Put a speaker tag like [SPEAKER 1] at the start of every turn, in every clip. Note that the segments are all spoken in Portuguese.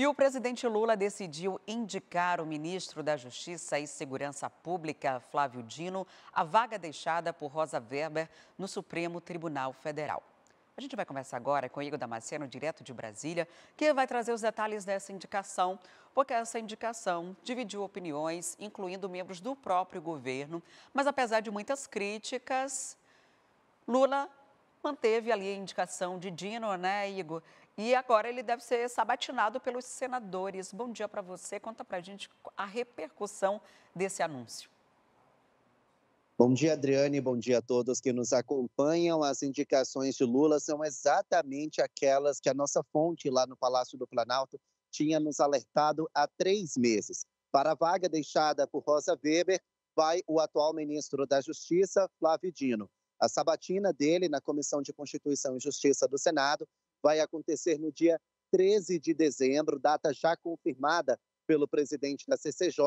[SPEAKER 1] E o presidente Lula decidiu indicar o ministro da Justiça e Segurança Pública, Flávio Dino, a vaga deixada por Rosa Weber no Supremo Tribunal Federal. A gente vai conversar agora com Igor Damasceno, direto de Brasília, que vai trazer os detalhes dessa indicação, porque essa indicação dividiu opiniões, incluindo membros do próprio governo. Mas apesar de muitas críticas, Lula manteve ali a indicação de Dino, né, Igor? E agora ele deve ser sabatinado pelos senadores. Bom dia para você. Conta para a gente a repercussão desse anúncio.
[SPEAKER 2] Bom dia, Adriane. Bom dia a todos que nos acompanham. As indicações de Lula são exatamente aquelas que a nossa fonte lá no Palácio do Planalto tinha nos alertado há três meses. Para a vaga deixada por Rosa Weber, vai o atual ministro da Justiça, Flávio Dino. A sabatina dele na Comissão de Constituição e Justiça do Senado vai acontecer no dia 13 de dezembro, data já confirmada pelo presidente da CCJ,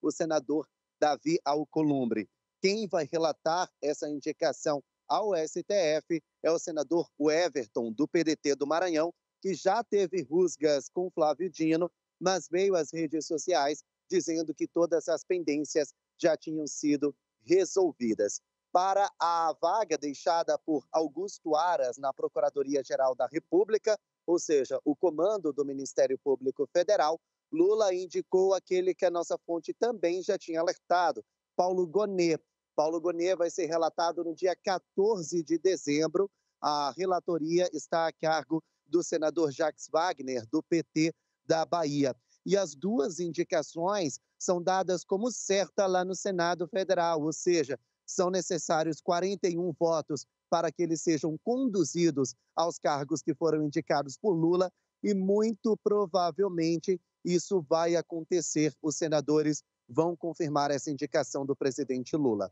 [SPEAKER 2] o senador Davi Alcolumbre. Quem vai relatar essa indicação ao STF é o senador Everton, do PDT do Maranhão, que já teve rusgas com Flávio Dino, mas veio às redes sociais dizendo que todas as pendências já tinham sido resolvidas para a vaga deixada por Augusto Aras na Procuradoria-Geral da República, ou seja, o comando do Ministério Público Federal, Lula indicou aquele que a nossa fonte também já tinha alertado, Paulo Gonet. Paulo Gonet vai ser relatado no dia 14 de dezembro. A relatoria está a cargo do senador Jacques Wagner, do PT da Bahia. E as duas indicações são dadas como certa lá no Senado Federal, ou seja, são necessários 41 votos para que eles sejam conduzidos aos cargos que foram indicados por Lula e muito provavelmente isso vai acontecer. Os senadores vão confirmar essa indicação do presidente Lula.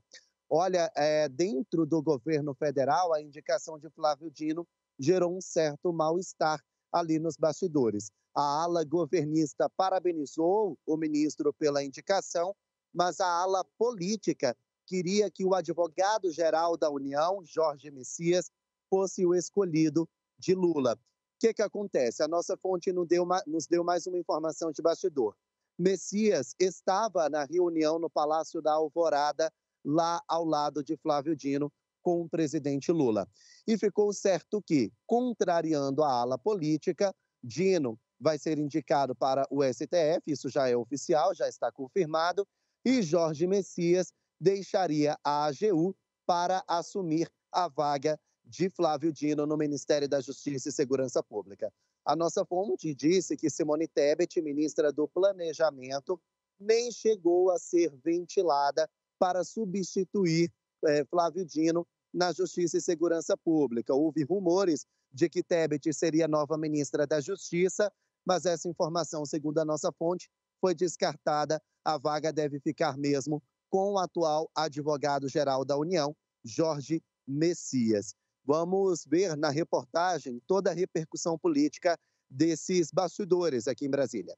[SPEAKER 2] Olha, é, dentro do governo federal, a indicação de Flávio Dino gerou um certo mal-estar ali nos bastidores. A ala governista parabenizou o ministro pela indicação, mas a ala política queria que o advogado-geral da União, Jorge Messias, fosse o escolhido de Lula. O que, que acontece? A nossa fonte nos deu, uma, nos deu mais uma informação de bastidor. Messias estava na reunião no Palácio da Alvorada, lá ao lado de Flávio Dino, com o presidente Lula. E ficou certo que, contrariando a ala política, Dino vai ser indicado para o STF, isso já é oficial, já está confirmado, e Jorge Messias deixaria a AGU para assumir a vaga de Flávio Dino no Ministério da Justiça e Segurança Pública. A nossa fonte disse que Simone Tebet, ministra do Planejamento, nem chegou a ser ventilada para substituir é, Flávio Dino na Justiça e Segurança Pública. Houve rumores de que Tebet seria nova ministra da Justiça, mas essa informação, segundo a nossa fonte, foi descartada. A vaga deve ficar mesmo com o atual advogado-geral da União, Jorge Messias. Vamos ver na reportagem toda a repercussão política desses bastidores aqui em Brasília.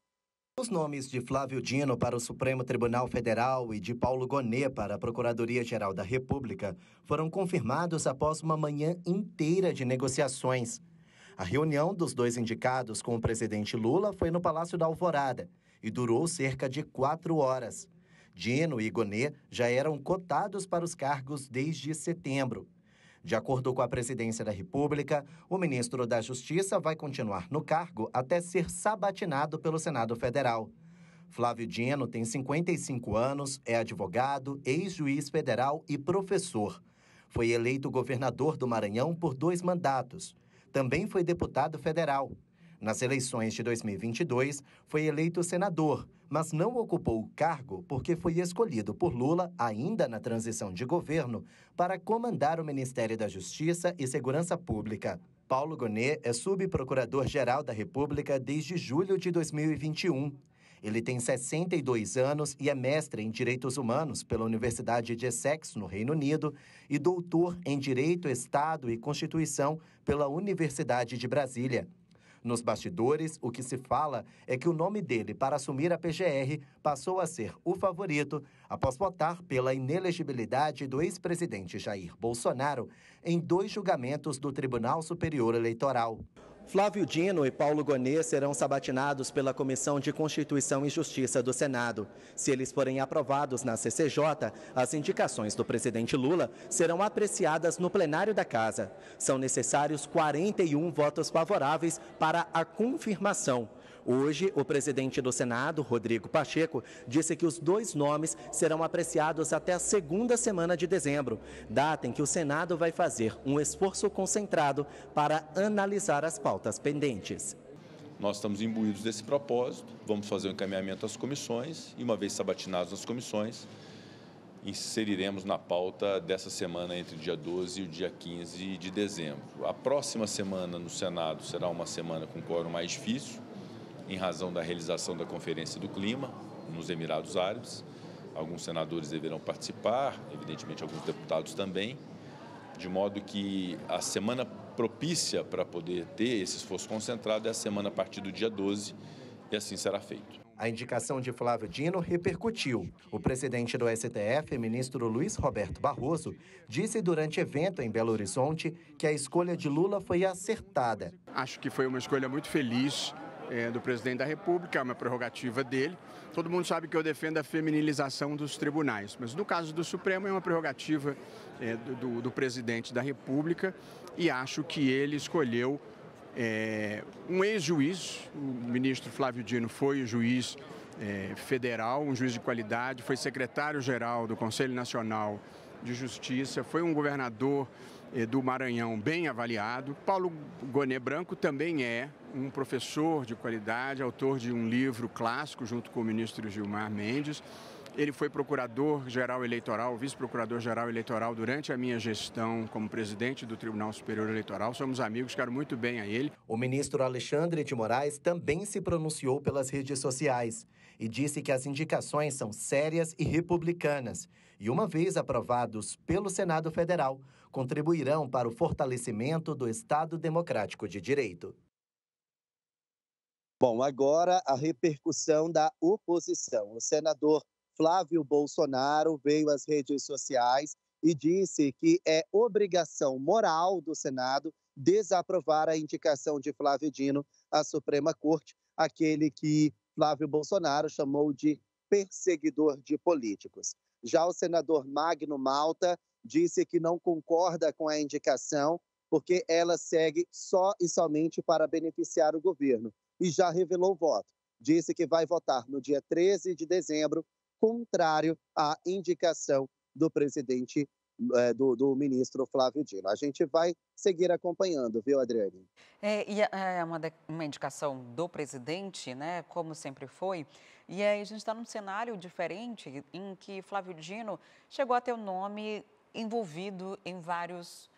[SPEAKER 2] Os nomes de Flávio Dino para o Supremo Tribunal Federal e de Paulo Gonet para a Procuradoria-Geral da República foram confirmados após uma manhã inteira de negociações. A reunião dos dois indicados com o presidente Lula foi no Palácio da Alvorada e durou cerca de quatro horas. Dino e Gonê já eram cotados para os cargos desde setembro. De acordo com a presidência da República, o ministro da Justiça vai continuar no cargo até ser sabatinado pelo Senado Federal. Flávio Dino tem 55 anos, é advogado, ex-juiz federal e professor. Foi eleito governador do Maranhão por dois mandatos. Também foi deputado federal. Nas eleições de 2022, foi eleito senador, mas não ocupou o cargo porque foi escolhido por Lula, ainda na transição de governo, para comandar o Ministério da Justiça e Segurança Pública. Paulo Gonê é subprocurador-geral da República desde julho de 2021. Ele tem 62 anos e é mestre em Direitos Humanos pela Universidade de Essex, no Reino Unido, e doutor em Direito, Estado e Constituição pela Universidade de Brasília. Nos bastidores, o que se fala é que o nome dele para assumir a PGR passou a ser o favorito após votar pela inelegibilidade do ex-presidente Jair Bolsonaro em dois julgamentos do Tribunal Superior Eleitoral. Flávio Dino e Paulo Gonê serão sabatinados pela Comissão de Constituição e Justiça do Senado. Se eles forem aprovados na CCJ, as indicações do presidente Lula serão apreciadas no plenário da Casa. São necessários 41 votos favoráveis para a confirmação. Hoje, o presidente do Senado, Rodrigo Pacheco, disse que os dois nomes serão apreciados até a segunda semana de dezembro, data em que o Senado vai fazer um esforço concentrado para analisar as pautas pendentes.
[SPEAKER 1] Nós estamos imbuídos desse propósito, vamos fazer o um encaminhamento às comissões e, uma vez sabatinados nas comissões, inseriremos na pauta dessa semana entre o dia 12 e o dia 15 de dezembro. A próxima semana no Senado será uma semana com quórum mais difícil, em razão da realização da Conferência do Clima nos Emirados Árabes. Alguns senadores deverão participar, evidentemente alguns deputados também, de modo que a semana propícia para poder ter esse esforço concentrado é a semana a partir do dia 12, e assim será feito.
[SPEAKER 2] A indicação de Flávio Dino repercutiu. O presidente do STF, ministro Luiz Roberto Barroso, disse durante evento em Belo Horizonte que a escolha de Lula
[SPEAKER 1] foi acertada. Acho que foi uma escolha muito feliz é, do presidente da República, é uma prerrogativa dele. Todo mundo sabe que eu defendo a feminilização dos tribunais, mas no caso do Supremo é uma prerrogativa é, do, do presidente da República e acho que ele escolheu é, um ex-juiz, o ministro Flávio Dino foi juiz é, federal, um juiz de qualidade, foi secretário-geral do Conselho Nacional de Justiça, foi um governador do Maranhão bem avaliado. Paulo Gonê Branco também é um professor de qualidade, autor de um livro clássico junto com o ministro Gilmar Mendes. Ele foi procurador-geral eleitoral, vice-procurador-geral eleitoral durante a minha gestão como presidente do Tribunal Superior
[SPEAKER 2] Eleitoral. Somos amigos, quero muito bem a ele. O ministro Alexandre de Moraes também se pronunciou pelas redes sociais e disse que as indicações são sérias e republicanas e, uma vez aprovados pelo Senado Federal, contribuirão para o fortalecimento do Estado Democrático de Direito. Bom, agora a repercussão da oposição. O senador Flávio Bolsonaro veio às redes sociais e disse que é obrigação moral do Senado desaprovar a indicação de Flávio Dino à Suprema Corte, aquele que Flávio Bolsonaro chamou de perseguidor de políticos. Já o senador Magno Malta disse que não concorda com a indicação, porque ela segue só e somente para beneficiar o governo, e já revelou o voto. Disse que vai votar no dia 13 de dezembro, contrário à indicação do presidente eh, do, do, ministro Flávio Dino. A gente vai seguir acompanhando, viu, Adriane?
[SPEAKER 1] É, e é, é uma, uma indicação do presidente, né? Como sempre foi. E aí a gente está num cenário diferente em que Flávio Dino chegou a ter o nome envolvido em vários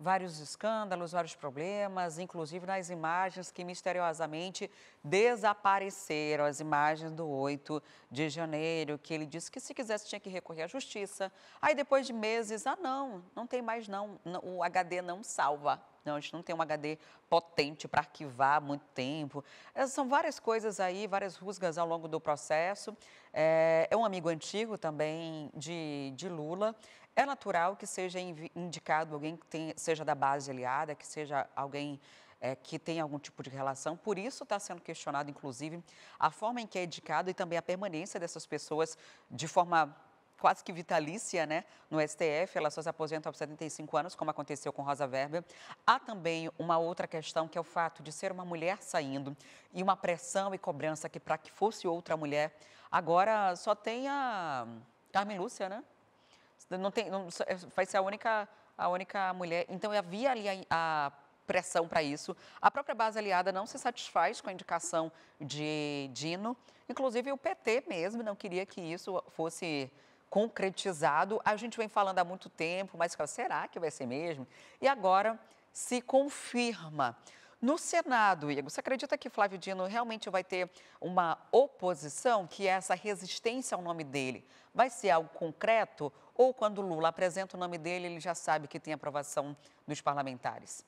[SPEAKER 1] vários escândalos, vários problemas, inclusive nas imagens que misteriosamente desapareceram, as imagens do 8 de janeiro, que ele disse que se quisesse tinha que recorrer à justiça. Aí depois de meses, ah não, não tem mais não, o HD não salva. Não, a gente não tem um HD potente para arquivar muito tempo. Eh, são várias coisas aí, várias rusgas ao longo do processo. Eh, é, um amigo antigo também de, de Lula é natural que seja indicado alguém que tenha, seja da base aliada, que seja alguém é, que tenha algum tipo de relação. Por isso está sendo questionado, inclusive, a forma em que é indicado e também a permanência dessas pessoas de forma quase que vitalícia né, no STF, elas só se aposentam aos 75 anos, como aconteceu com Rosa Weber. Há também uma outra questão, que é o fato de ser uma mulher saindo e uma pressão e cobrança que para que fosse outra mulher, agora só tem a Carmen Lúcia, né? não tem, não, é, vai ser a única, a única mulher. Então havia ali a, a pressão para isso. A própria base aliada não se satisfaz com a indicação de Dino. Inclusive, o PT mesmo não queria que isso fosse concretizado. A gente vem falando há muito tempo, mas será que vai ser mesmo? E agora se confirma no Senado, Igor. Você acredita que Flávio Dino realmente vai ter uma oposição, que é essa resistência ao nome dele? Vai ser algo concreto ou quando Lula apresenta o nome dele, ele já sabe que tem aprovação dos parlamentares?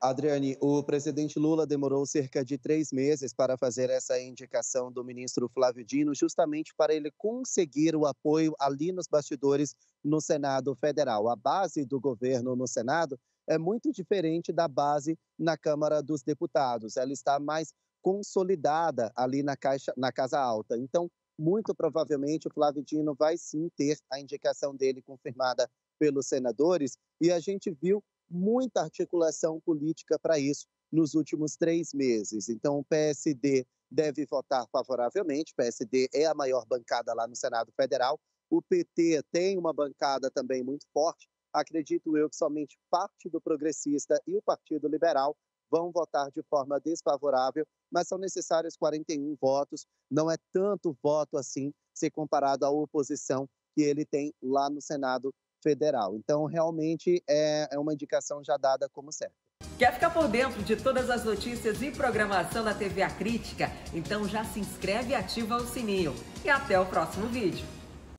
[SPEAKER 2] Adriane, o presidente Lula demorou cerca de três meses para fazer essa indicação do ministro Flávio Dino, justamente para ele conseguir o apoio ali nos bastidores no Senado Federal. A base do governo no Senado é muito diferente da base na Câmara dos Deputados. Ela está mais consolidada ali na, caixa, na Casa Alta. Então, muito provavelmente, o Flávio Dino vai sim ter a indicação dele confirmada pelos senadores, e a gente viu muita articulação política para isso nos últimos três meses. Então, o PSD deve votar favoravelmente, o PSD é a maior bancada lá no Senado Federal, o PT tem uma bancada também muito forte, acredito eu que somente parte do progressista e o Partido Liberal vão votar de forma desfavorável, mas são necessários 41 votos, não é tanto voto assim se comparado à oposição que ele tem lá no Senado Federal. Então, realmente é, é uma indicação
[SPEAKER 1] já dada como certa. Quer ficar por dentro de todas as notícias e programação da TV A Crítica? Então já se inscreve e ativa o sininho. E até o próximo vídeo.